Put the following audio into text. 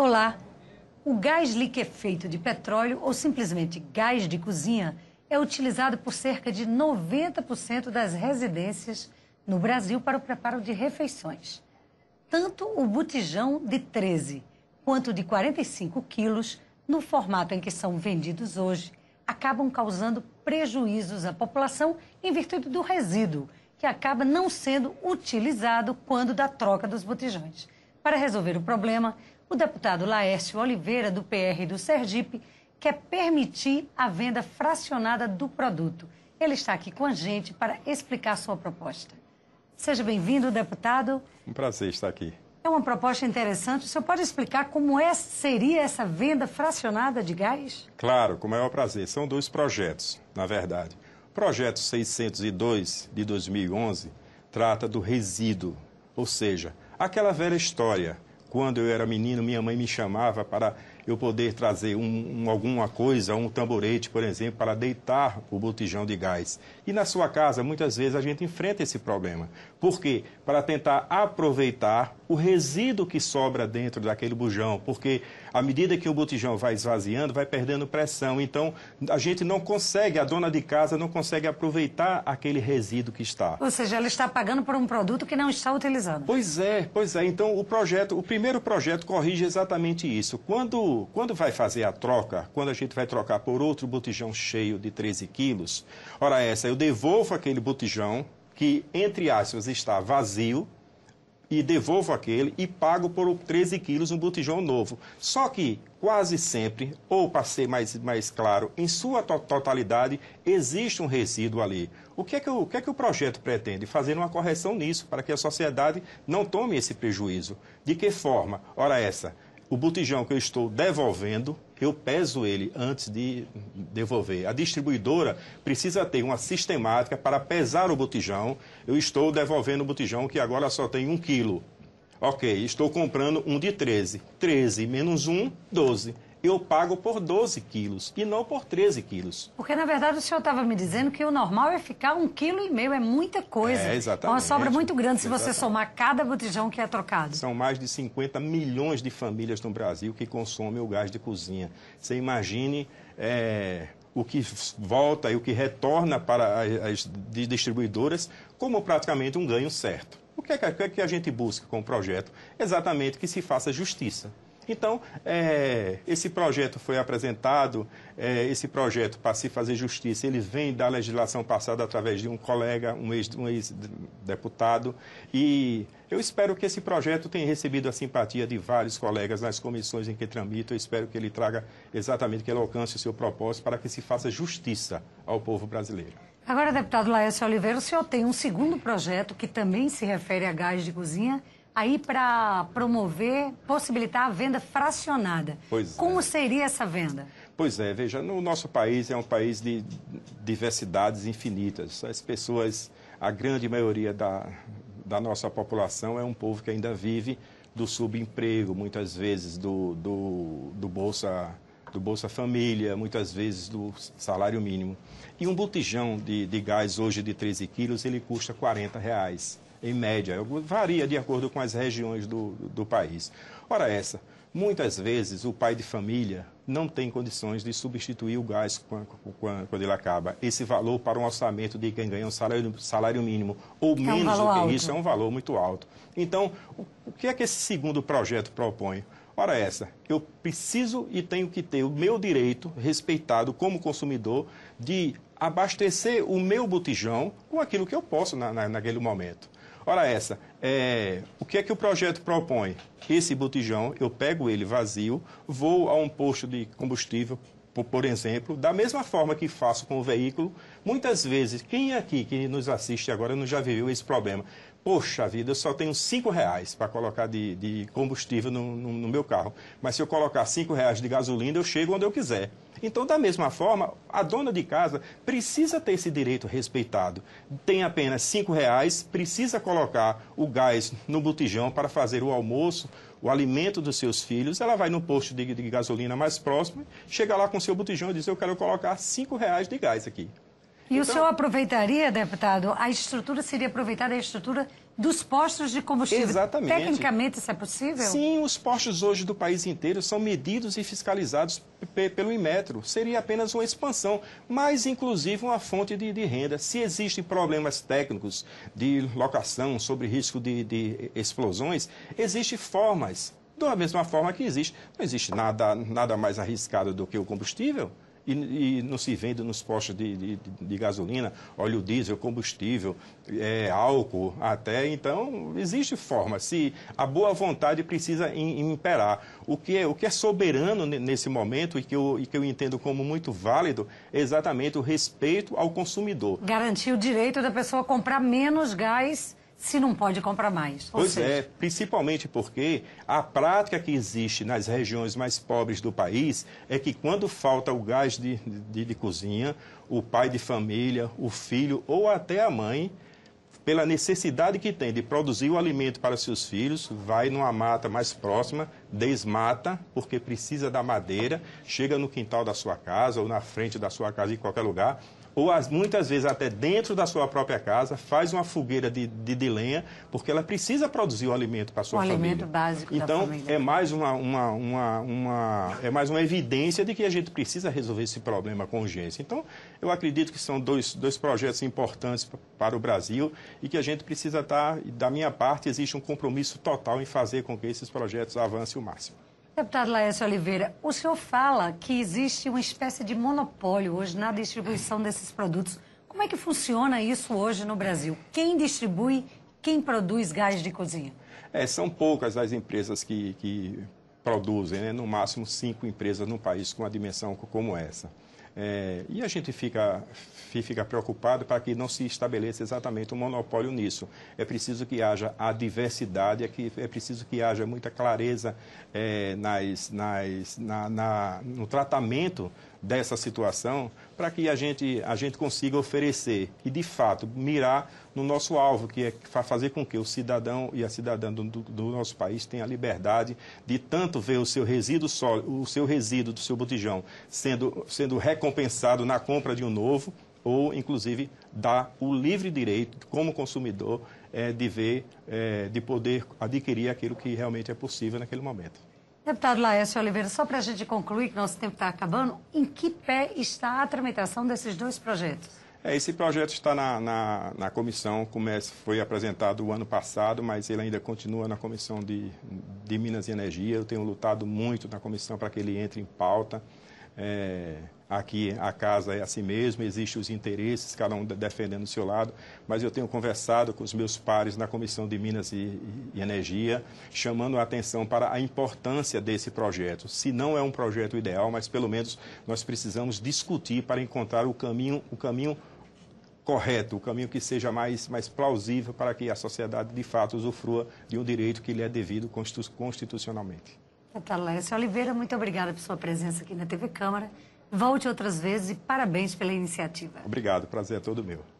Olá! O gás liquefeito de petróleo, ou simplesmente gás de cozinha, é utilizado por cerca de 90% das residências no Brasil para o preparo de refeições. Tanto o botijão de 13 quanto de 45 quilos, no formato em que são vendidos hoje, acabam causando prejuízos à população em virtude do resíduo, que acaba não sendo utilizado quando da troca dos botijões. Para resolver o problema, o deputado Laércio Oliveira, do PR do Sergipe, quer permitir a venda fracionada do produto. Ele está aqui com a gente para explicar sua proposta. Seja bem-vindo, deputado. Um prazer estar aqui. É uma proposta interessante. O senhor pode explicar como é, seria essa venda fracionada de gás? Claro, com o maior prazer. São dois projetos, na verdade. O projeto 602 de 2011 trata do resíduo, ou seja, aquela velha história quando eu era menino, minha mãe me chamava para eu poder trazer um, um, alguma coisa, um tamborete, por exemplo, para deitar o botijão de gás. E na sua casa, muitas vezes, a gente enfrenta esse problema. Por quê? Para tentar aproveitar o resíduo que sobra dentro daquele bujão. Porque à medida que o botijão vai esvaziando, vai perdendo pressão. Então, a gente não consegue, a dona de casa não consegue aproveitar aquele resíduo que está. Ou seja, ela está pagando por um produto que não está utilizando. Pois é, pois é. Então, o projeto, o primeiro projeto corrige exatamente isso. Quando, quando vai fazer a troca, quando a gente vai trocar por outro botijão cheio de 13 quilos, ora essa, eu devolvo aquele botijão que, entre aspas, está vazio, e devolvo aquele e pago por 13 quilos um botijão novo. Só que quase sempre, ou para ser mais, mais claro, em sua to totalidade, existe um resíduo ali. O que, é que o, o que é que o projeto pretende? Fazer uma correção nisso, para que a sociedade não tome esse prejuízo. De que forma? Ora, essa o botijão que eu estou devolvendo, eu peso ele antes de devolver. A distribuidora precisa ter uma sistemática para pesar o botijão. Eu estou devolvendo o botijão que agora só tem 1 um quilo. Ok, estou comprando um de 13. 13 menos 1, 12 eu pago por 12 quilos e não por 13 quilos. Porque, na verdade, o senhor estava me dizendo que o normal é ficar um quilo e meio, é muita coisa. É, exatamente. É uma sobra muito grande se exatamente. você somar cada botijão que é trocado. São mais de 50 milhões de famílias no Brasil que consomem o gás de cozinha. Você imagine... É o que volta e o que retorna para as distribuidoras como praticamente um ganho certo. É o que é que a gente busca com o projeto? Exatamente que se faça justiça. Então, é, esse projeto foi apresentado, é, esse projeto para se fazer justiça, ele vem da legislação passada através de um colega, um ex-deputado, um ex e eu espero que esse projeto tenha recebido a simpatia de vários colegas nas comissões em que tramita. Eu espero que ele traga exatamente, que ele alcance o seu propósito para que se faça justiça ao povo brasileiro. Agora, deputado Laércio Oliveira, o senhor tem um segundo projeto que também se refere a gás de cozinha aí para promover, possibilitar a venda fracionada. Pois Como é. seria essa venda? Pois é, veja, no nosso país é um país de diversidades infinitas. As pessoas, a grande maioria da, da nossa população é um povo que ainda vive do subemprego, muitas vezes do, do, do Bolsa do Bolsa Família, muitas vezes do salário mínimo. E um botijão de, de gás hoje de 13 quilos, ele custa 40 reais em média. Varia de acordo com as regiões do, do país. Ora, essa, muitas vezes o pai de família não tem condições de substituir o gás quando ele acaba. Esse valor para um orçamento de quem ganha um salário, salário mínimo ou é menos um do que alto. isso é um valor muito alto. Então, o que é que esse segundo projeto propõe? Ora essa, eu preciso e tenho que ter o meu direito respeitado como consumidor de abastecer o meu botijão com aquilo que eu posso na, na, naquele momento. Ora essa, é, o que é que o projeto propõe? Esse botijão, eu pego ele vazio, vou a um posto de combustível, por, por exemplo, da mesma forma que faço com o veículo, muitas vezes, quem é aqui que nos assiste agora não já viveu esse problema? Poxa vida, eu só tenho cinco reais para colocar de, de combustível no, no, no, meu carro. Mas se eu colocar cinco reais de gasolina, eu chego onde eu quiser. Então, da mesma forma, a dona de casa precisa ter esse direito respeitado. Tem apenas cinco reais, precisa colocar o gás no botijão para fazer o almoço o alimento dos seus filhos, ela vai no posto de, de gasolina mais próximo, chega lá com seu botijão e diz: Eu quero colocar R$ reais de gás aqui. E então... o senhor aproveitaria, deputado, a estrutura seria aproveitada a estrutura dos postos de combustível. Exatamente. Tecnicamente, isso é possível? Sim, os postos hoje do país inteiro são medidos e fiscalizados pelo Inmetro. Seria apenas uma expansão, mas inclusive uma fonte de, de, renda. Se existem problemas técnicos de locação sobre risco de, de explosões, existem formas. Da mesma forma que existe, não existe nada, nada mais arriscado do que o combustível e, e não se vende nos postos de, de, de gasolina, óleo diesel, combustível, é, álcool até. Então, existe forma. Se a boa vontade precisa imperar. O que é, o que é soberano nesse momento e que, eu, e que eu entendo como muito válido é exatamente o respeito ao consumidor. Garantir o direito da pessoa comprar menos gás se não pode comprar mais. Ou pois seja... é, principalmente porque a prática que existe nas regiões mais pobres do país é que quando falta o gás de, de, de cozinha, o pai de família, o filho ou até a mãe pela necessidade que tem de produzir o alimento para seus filhos, vai numa mata mais próxima, desmata, porque precisa da madeira, chega no quintal da sua casa ou na frente da sua casa, em qualquer lugar, ou as, muitas vezes até dentro da sua própria casa, faz uma fogueira de, de, de lenha, porque ela precisa produzir o alimento para sua um família. alimento básico então, da família. Então, é mais uma, uma, uma, uma, é mais uma evidência de que a gente precisa resolver esse problema com urgência. Então, eu acredito que são dois, dois projetos importantes para o Brasil e que a gente precisa tá, estar, da minha parte, existe um compromisso total em fazer com que esses projetos avancem o máximo. Deputado Laércio Oliveira, o senhor fala que existe uma espécie de monopólio hoje na distribuição desses produtos. Como é que funciona isso hoje no Brasil? Quem distribui, quem produz gás de cozinha? É, são poucas as empresas que, que produzem, né? no máximo cinco empresas no país com uma dimensão como essa. É, e a gente fica, fica preocupado para que não se estabeleça exatamente um monopólio nisso. É preciso que haja a diversidade, é, que, é preciso que haja muita clareza é, nas, nas, na, na, no tratamento dessa situação para que a gente, a gente consiga oferecer e, de fato, mirar no nosso alvo, que é fazer com que o cidadão e a cidadã do, do nosso país tenha a liberdade de tanto ver o seu resíduo sólido, o seu resíduo do seu botijão sendo, sendo compensado na compra de um novo, ou inclusive dá o livre direito, como consumidor, é, de ver, é, de poder adquirir aquilo que realmente é possível naquele momento. Deputado Laércio Oliveira, só para a gente concluir que nosso tempo está acabando, em que pé está a tramitação desses dois projetos? É, esse projeto está na, na, na comissão, comece, é, foi apresentado o ano passado, mas ele ainda continua na comissão de, de Minas e Energia. Eu tenho lutado muito na comissão para que ele entre em pauta. É, aqui a casa é assim mesmo, existem os interesses, cada um defendendo o seu lado, mas eu tenho conversado com os meus pares na Comissão de Minas e, e Energia, chamando a atenção para a importância desse projeto. Se não é um projeto ideal, mas pelo menos nós precisamos discutir para encontrar o caminho, o caminho correto, o caminho que seja mais, mais plausível para que a sociedade de fato usufrua de um direito que lhe é devido constitucionalmente. Catalécio Oliveira, muito obrigada por sua presença aqui na TV Câmara. Volte outras vezes e parabéns pela iniciativa. Obrigado, prazer é todo meu.